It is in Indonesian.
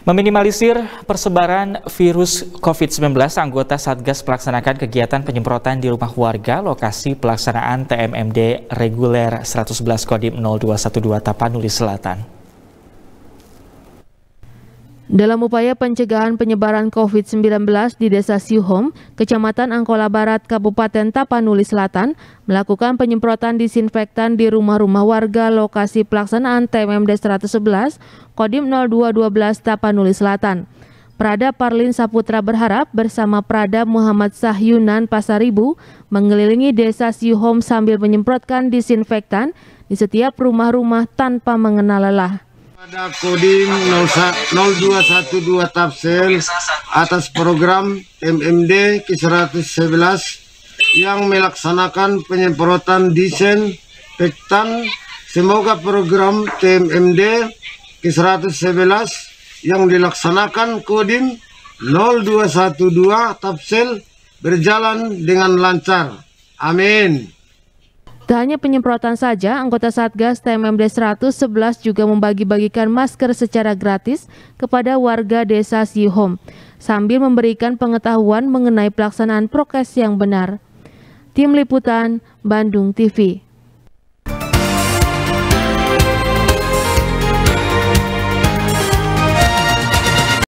Meminimalisir persebaran virus COVID-19, anggota Satgas melaksanakan kegiatan penyemprotan di rumah warga lokasi pelaksanaan TMMD reguler 111 Kodim 0212 Tapanuli Selatan. Dalam upaya pencegahan penyebaran COVID-19 di Desa Siuhom, Kecamatan Angkola Barat, Kabupaten Tapanuli Selatan, melakukan penyemprotan disinfektan di rumah-rumah warga lokasi pelaksanaan TMMD 111, Kodim 0212 Tapanuli Selatan. Prada Parlin Saputra berharap bersama Prada Muhammad Sahyunan Pasaribu mengelilingi Desa Siuhom sambil menyemprotkan disinfektan di setiap rumah-rumah tanpa mengenal lelah. Pada Kodim 0212 Tafsir atas program MMD k 111 yang melaksanakan penyemprotan desain pektan. Semoga program TMMD k 111 yang dilaksanakan Kodim 0212 Tafsir berjalan dengan lancar. Amin. Tak hanya penyemprotan saja, anggota Satgas TMMD 111 juga membagi-bagikan masker secara gratis kepada warga desa Sihom, sambil memberikan pengetahuan mengenai pelaksanaan prokes yang benar. Tim Liputan, Bandung TV.